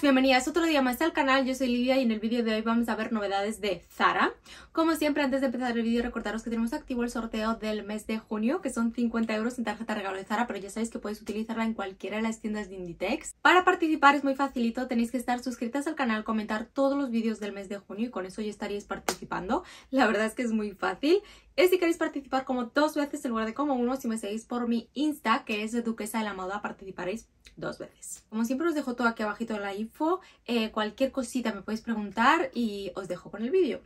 bienvenidas otro día más al canal, yo soy Lidia y en el vídeo de hoy vamos a ver novedades de Zara. Como siempre, antes de empezar el vídeo recordaros que tenemos activo el sorteo del mes de junio, que son 50 euros en tarjeta regalo de Zara, pero ya sabéis que podéis utilizarla en cualquiera de las tiendas de Inditex. Para participar es muy facilito, tenéis que estar suscritas al canal, comentar todos los vídeos del mes de junio y con eso ya estaríais participando. La verdad es que es muy fácil es si queréis participar como dos veces en lugar de como uno, si me seguís por mi Insta, que es Duquesa de la Moda, participaréis dos veces. Como siempre os dejo todo aquí abajito en la info, eh, cualquier cosita me podéis preguntar y os dejo con el vídeo.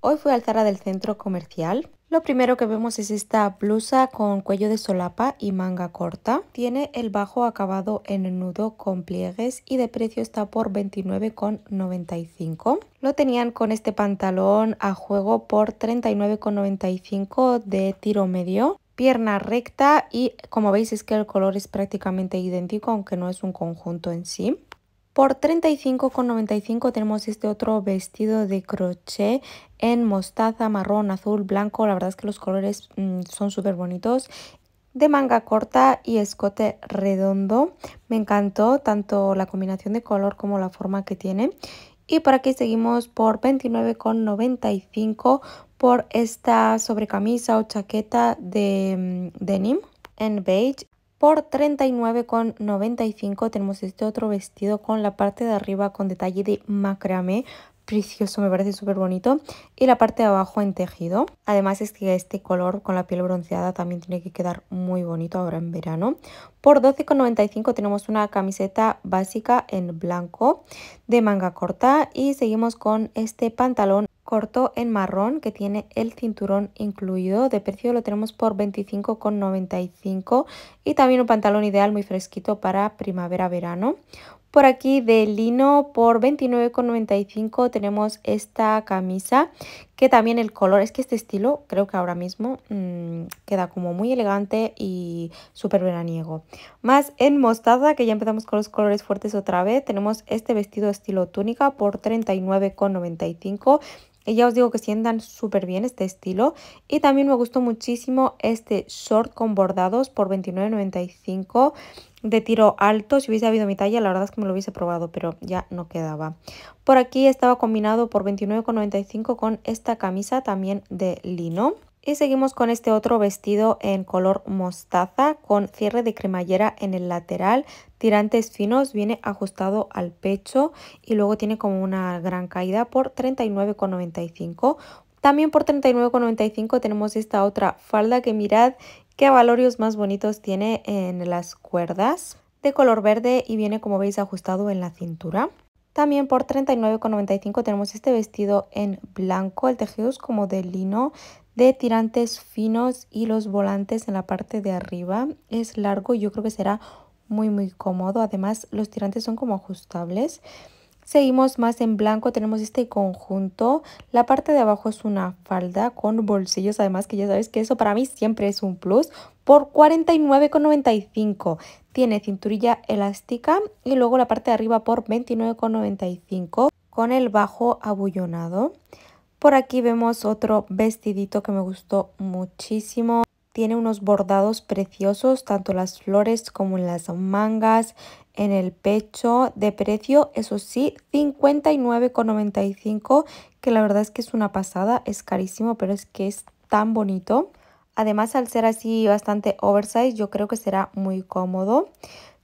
Hoy fui al Zara del centro comercial. Lo primero que vemos es esta blusa con cuello de solapa y manga corta. Tiene el bajo acabado en nudo con pliegues y de precio está por 29,95. Lo tenían con este pantalón a juego por 39,95 de tiro medio pierna recta y como veis es que el color es prácticamente idéntico aunque no es un conjunto en sí. Por 35,95 tenemos este otro vestido de crochet en mostaza, marrón, azul, blanco. La verdad es que los colores mm, son súper bonitos de manga corta y escote redondo. Me encantó tanto la combinación de color como la forma que tiene. Y por aquí seguimos por 29,95 por esta sobrecamisa o chaqueta de mm, denim en beige por 39,95 tenemos este otro vestido con la parte de arriba con detalle de macramé precioso, me parece súper bonito. Y la parte de abajo en tejido. Además es que este color con la piel bronceada también tiene que quedar muy bonito ahora en verano. Por 12,95 tenemos una camiseta básica en blanco de manga corta. Y seguimos con este pantalón corto en marrón que tiene el cinturón incluido. De precio lo tenemos por 25,95 y también un pantalón ideal muy fresquito para primavera-verano. Por aquí de lino por 29,95 tenemos esta camisa que también el color, es que este estilo creo que ahora mismo mm, queda como muy elegante y súper veraniego. Más en mostaza que ya empezamos con los colores fuertes otra vez, tenemos este vestido estilo túnica por 39,95 ya os digo que sientan súper bien este estilo. Y también me gustó muchísimo este short con bordados por $29.95 de tiro alto. Si hubiese habido mi talla, la verdad es que me lo hubiese probado, pero ya no quedaba. Por aquí estaba combinado por $29.95 con esta camisa también de lino. Y seguimos con este otro vestido en color mostaza con cierre de cremallera en el lateral, tirantes finos, viene ajustado al pecho y luego tiene como una gran caída por 39,95. También por 39,95 tenemos esta otra falda que mirad qué valorios más bonitos tiene en las cuerdas de color verde y viene como veis ajustado en la cintura. También por 39,95 tenemos este vestido en blanco. El tejido es como de lino de tirantes finos y los volantes en la parte de arriba. Es largo y yo creo que será muy muy cómodo. Además los tirantes son como ajustables. Seguimos más en blanco, tenemos este conjunto. La parte de abajo es una falda con bolsillos, además que ya sabes que eso para mí siempre es un plus, por 49,95. Tiene cinturilla elástica y luego la parte de arriba por 29,95 con el bajo abullonado. Por aquí vemos otro vestidito que me gustó muchísimo. Tiene unos bordados preciosos, tanto las flores como en las mangas, en el pecho. De precio, eso sí, 59,95, que la verdad es que es una pasada. Es carísimo, pero es que es tan bonito. Además, al ser así bastante oversize, yo creo que será muy cómodo.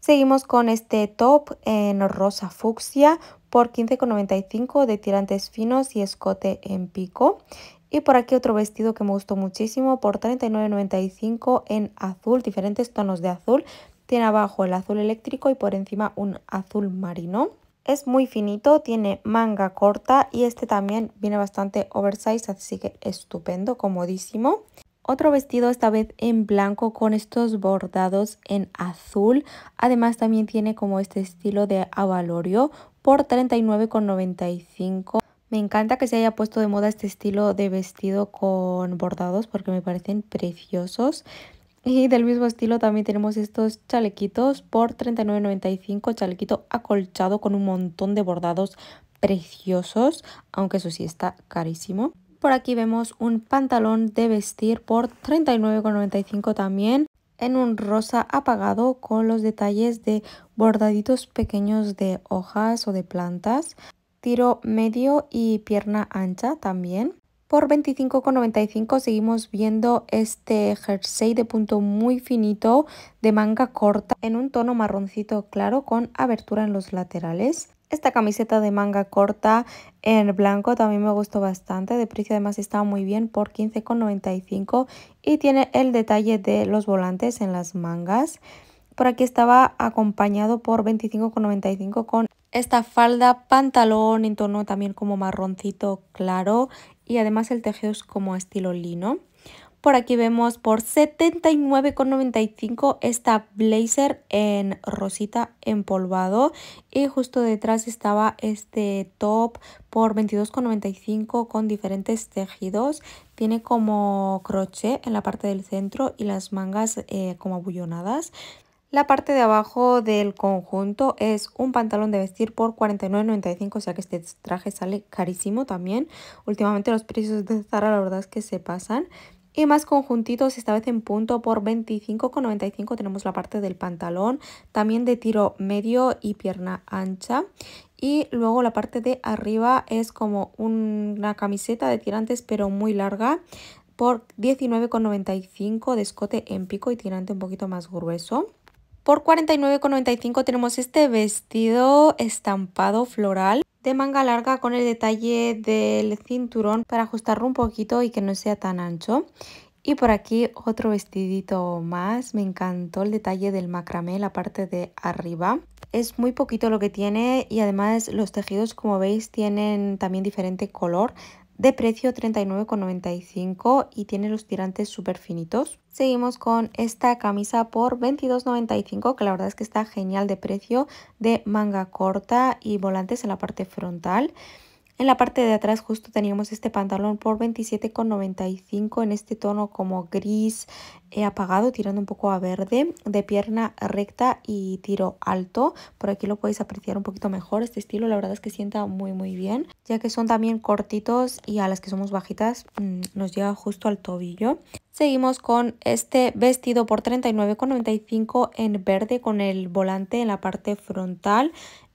Seguimos con este top en rosa fucsia por 15,95 de tirantes finos y escote en pico. Y por aquí otro vestido que me gustó muchísimo por $39.95 en azul, diferentes tonos de azul. Tiene abajo el azul eléctrico y por encima un azul marino. Es muy finito, tiene manga corta y este también viene bastante oversized así que estupendo, comodísimo. Otro vestido esta vez en blanco con estos bordados en azul. Además también tiene como este estilo de avalorio por $39,95. Me encanta que se haya puesto de moda este estilo de vestido con bordados porque me parecen preciosos. Y del mismo estilo también tenemos estos chalequitos por $39.95, chalequito acolchado con un montón de bordados preciosos, aunque eso sí está carísimo. Por aquí vemos un pantalón de vestir por $39.95 también en un rosa apagado con los detalles de bordaditos pequeños de hojas o de plantas tiro medio y pierna ancha también. Por 25,95 seguimos viendo este jersey de punto muy finito de manga corta en un tono marroncito claro con abertura en los laterales. Esta camiseta de manga corta en blanco también me gustó bastante, de precio además estaba muy bien por 15,95 y tiene el detalle de los volantes en las mangas. Por aquí estaba acompañado por 25,95 con esta falda, pantalón en tono también como marroncito claro y además el tejido es como estilo lino. Por aquí vemos por 79,95 esta blazer en rosita empolvado y justo detrás estaba este top por 22,95 con diferentes tejidos. Tiene como crochet en la parte del centro y las mangas eh, como abullonadas. La parte de abajo del conjunto es un pantalón de vestir por $49.95, o sea que este traje sale carísimo también. Últimamente los precios de Zara la verdad es que se pasan. Y más conjuntitos, esta vez en punto por 25,95 tenemos la parte del pantalón, también de tiro medio y pierna ancha. Y luego la parte de arriba es como una camiseta de tirantes pero muy larga por 19,95 de escote en pico y tirante un poquito más grueso. Por $49,95 tenemos este vestido estampado floral de manga larga con el detalle del cinturón para ajustarlo un poquito y que no sea tan ancho. Y por aquí otro vestidito más. Me encantó el detalle del macramé, la parte de arriba. Es muy poquito lo que tiene y además los tejidos como veis tienen también diferente color de precio 39,95 y tiene los tirantes súper finitos. Seguimos con esta camisa por 22,95 que la verdad es que está genial de precio de manga corta y volantes en la parte frontal. En la parte de atrás justo teníamos este pantalón por 27,95 en este tono como gris eh, apagado, tirando un poco a verde, de pierna recta y tiro alto. Por aquí lo podéis apreciar un poquito mejor este estilo, la verdad es que sienta muy muy bien, ya que son también cortitos y a las que somos bajitas mm, nos llega justo al tobillo. Seguimos con este vestido por 39,95 en verde con el volante en la parte frontal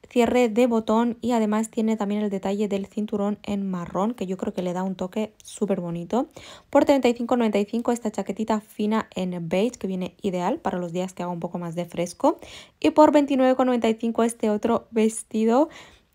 cierre de botón y además tiene también el detalle del cinturón en marrón que yo creo que le da un toque súper bonito. Por 35,95 esta chaquetita fina en beige que viene ideal para los días que haga un poco más de fresco y por 29,95 este otro vestido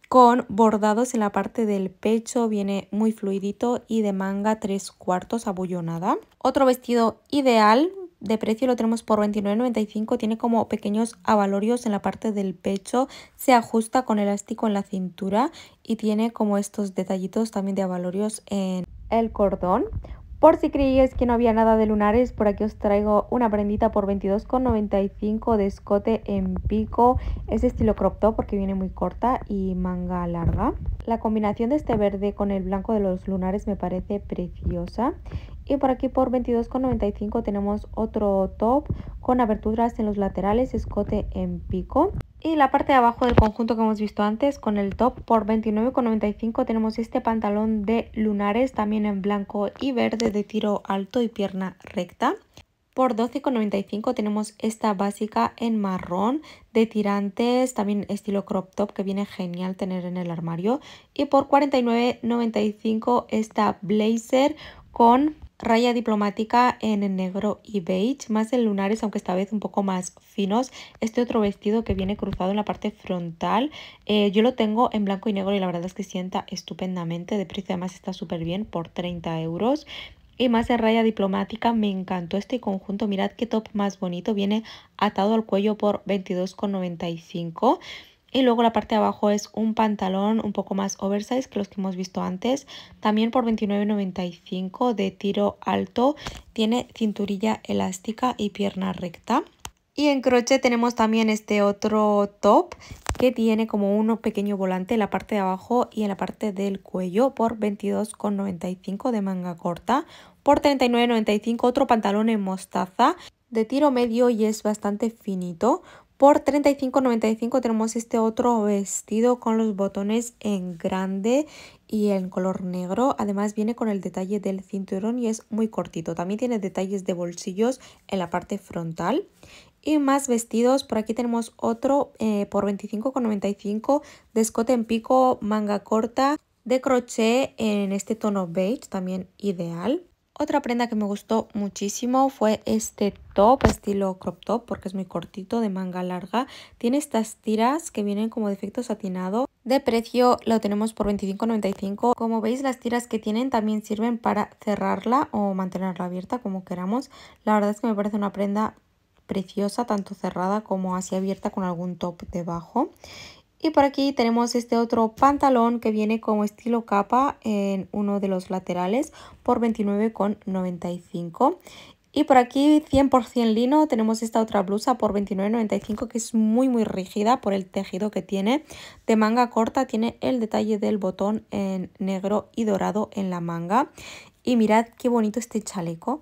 con bordados en la parte del pecho, viene muy fluidito y de manga tres cuartos abullonada. Otro vestido ideal de precio lo tenemos por 29.95 tiene como pequeños avalorios en la parte del pecho se ajusta con elástico en la cintura y tiene como estos detallitos también de avalorios en el cordón por si creíais que no había nada de lunares, por aquí os traigo una prendita por 22,95 de escote en pico. Es estilo crop top porque viene muy corta y manga larga. La combinación de este verde con el blanco de los lunares me parece preciosa. Y por aquí por 22,95 tenemos otro top con aberturas en los laterales, escote en pico. Y la parte de abajo del conjunto que hemos visto antes con el top por 29,95 tenemos este pantalón de lunares también en blanco y verde de tiro alto y pierna recta. Por 12,95 tenemos esta básica en marrón de tirantes, también estilo crop top que viene genial tener en el armario. Y por 49,95 esta blazer con raya diplomática en negro y beige, más en lunares, aunque esta vez un poco más finos. Este otro vestido que viene cruzado en la parte frontal, eh, yo lo tengo en blanco y negro y la verdad es que sienta estupendamente, de precio además está súper bien por 30 euros. Y más de raya diplomática, me encantó este conjunto, mirad qué top más bonito, viene atado al cuello por 22,95 euros. Y luego la parte de abajo es un pantalón un poco más oversize que los que hemos visto antes. También por $29.95 de tiro alto. Tiene cinturilla elástica y pierna recta. Y en crochet tenemos también este otro top que tiene como un pequeño volante en la parte de abajo y en la parte del cuello por 22,95 de manga corta. Por 39,95 otro pantalón en mostaza de tiro medio y es bastante finito. Por $35.95 tenemos este otro vestido con los botones en grande y en color negro. Además viene con el detalle del cinturón y es muy cortito. También tiene detalles de bolsillos en la parte frontal. Y más vestidos, por aquí tenemos otro eh, por 25,95 de escote en pico, manga corta, de crochet en este tono beige, también ideal. Otra prenda que me gustó muchísimo fue este top estilo crop top porque es muy cortito de manga larga. Tiene estas tiras que vienen como de efecto satinado. De precio lo tenemos por $25.95. Como veis las tiras que tienen también sirven para cerrarla o mantenerla abierta como queramos. La verdad es que me parece una prenda preciosa tanto cerrada como así abierta con algún top debajo y por aquí tenemos este otro pantalón que viene como estilo capa en uno de los laterales por 29,95. Y por aquí 100% lino tenemos esta otra blusa por 29,95 que es muy muy rígida por el tejido que tiene. De manga corta tiene el detalle del botón en negro y dorado en la manga. Y mirad qué bonito este chaleco.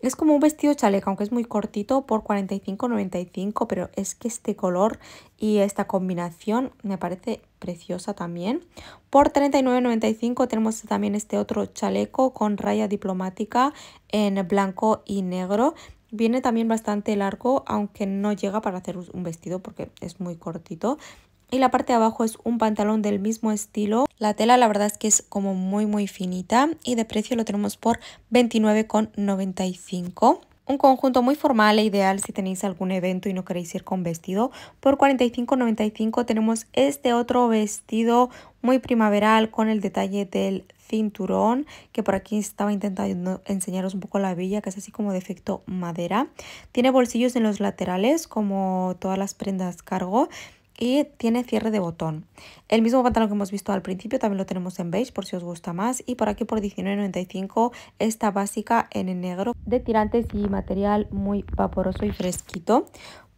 Es como un vestido chaleco, aunque es muy cortito, por 45,95, pero es que este color y esta combinación me parece preciosa también. Por 39,95 tenemos también este otro chaleco con raya diplomática en blanco y negro. Viene también bastante largo, aunque no llega para hacer un vestido porque es muy cortito y la parte de abajo es un pantalón del mismo estilo. La tela la verdad es que es como muy muy finita y de precio lo tenemos por 29,95. Un conjunto muy formal e ideal si tenéis algún evento y no queréis ir con vestido. Por 45,95 tenemos este otro vestido muy primaveral con el detalle del cinturón, que por aquí estaba intentando enseñaros un poco la villa, que es así como de efecto madera. Tiene bolsillos en los laterales, como todas las prendas cargo, y tiene cierre de botón. El mismo pantalón que hemos visto al principio también lo tenemos en beige por si os gusta más y por aquí por $19.95 esta básica en negro de tirantes y material muy vaporoso y fresquito.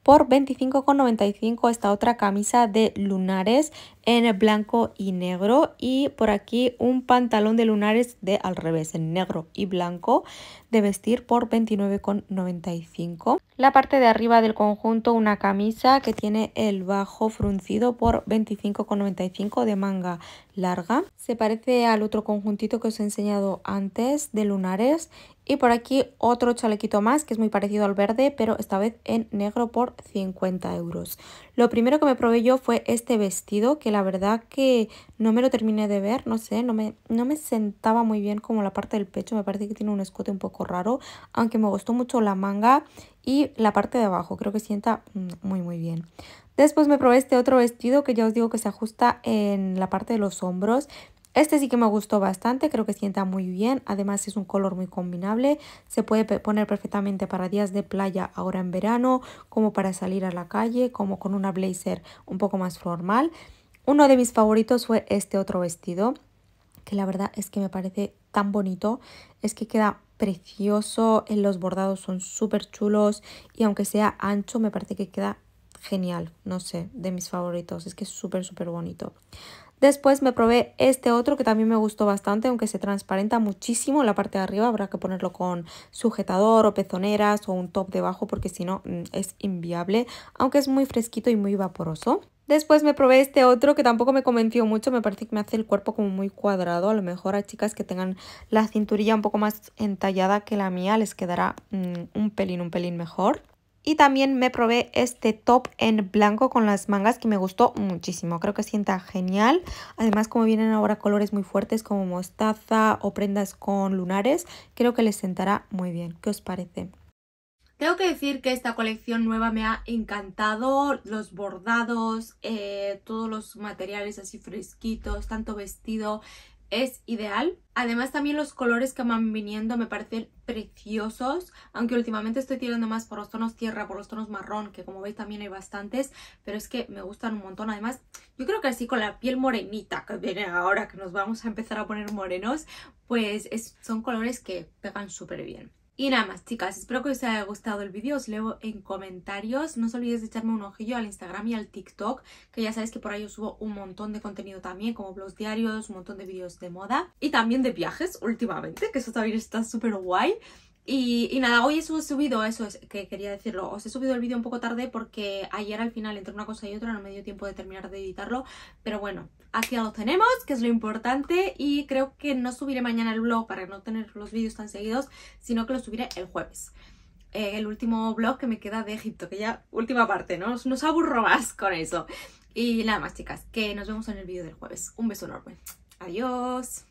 Por $25,95 esta otra camisa de lunares en blanco y negro y por aquí un pantalón de lunares de al revés en negro y blanco de vestir por 29,95 la parte de arriba del conjunto una camisa que tiene el bajo fruncido por 25,95 de manga larga se parece al otro conjuntito que os he enseñado antes de lunares y por aquí otro chalequito más que es muy parecido al verde pero esta vez en negro por 50 euros lo primero que me probé yo fue este vestido, que la verdad que no me lo terminé de ver, no sé, no me, no me sentaba muy bien como la parte del pecho, me parece que tiene un escote un poco raro, aunque me gustó mucho la manga y la parte de abajo, creo que sienta mm, muy muy bien. Después me probé este otro vestido que ya os digo que se ajusta en la parte de los hombros. Este sí que me gustó bastante, creo que sienta muy bien, además es un color muy combinable, se puede poner perfectamente para días de playa ahora en verano, como para salir a la calle, como con una blazer un poco más formal. Uno de mis favoritos fue este otro vestido, que la verdad es que me parece tan bonito, es que queda precioso, eh, los bordados son súper chulos y aunque sea ancho me parece que queda genial, no sé, de mis favoritos, es que es súper súper bonito. Después me probé este otro que también me gustó bastante, aunque se transparenta muchísimo la parte de arriba. Habrá que ponerlo con sujetador o pezoneras o un top debajo porque si no mm, es inviable, aunque es muy fresquito y muy vaporoso. Después me probé este otro que tampoco me convenció mucho, me parece que me hace el cuerpo como muy cuadrado, a lo mejor a chicas que tengan la cinturilla un poco más entallada que la mía les quedará mm, un pelín, un pelín mejor. Y también me probé este top en blanco con las mangas que me gustó muchísimo. Creo que sienta genial. Además, como vienen ahora colores muy fuertes como mostaza o prendas con lunares, creo que les sentará muy bien. ¿Qué os parece? Tengo que decir que esta colección nueva me ha encantado, los bordados, eh, todos los materiales así fresquitos, tanto vestido, es ideal. Además también los colores que van viniendo me parecen preciosos, aunque últimamente estoy tirando más por los tonos tierra, por los tonos marrón, que como veis también hay bastantes, pero es que me gustan un montón. Además, yo creo que así con la piel morenita que viene ahora, que nos vamos a empezar a poner morenos, pues son colores que pegan súper bien. Y nada más, chicas, espero que os haya gustado el vídeo, os leo en comentarios. No os olvidéis de echarme un ojillo al Instagram y al TikTok, que ya sabéis que por ahí os subo un montón de contenido también, como blogs diarios, un montón de vídeos de moda y también de viajes últimamente, que eso también está súper guay. Y, nada, hoy he subido, eso es que quería decirlo, os he subido el vídeo un poco tarde porque ayer al final entre una cosa y otra no me dio tiempo de terminar de editarlo, pero bueno, aquí lo tenemos, que es lo importante y creo que no subiré mañana el blog para no tener los vídeos tan seguidos, sino que lo subiré el jueves. Eh, el último blog que me queda de Egipto, que ya última parte, ¿no? nos aburro más con eso. Y nada más chicas, que nos vemos en el vídeo del jueves. Un beso enorme. Adiós.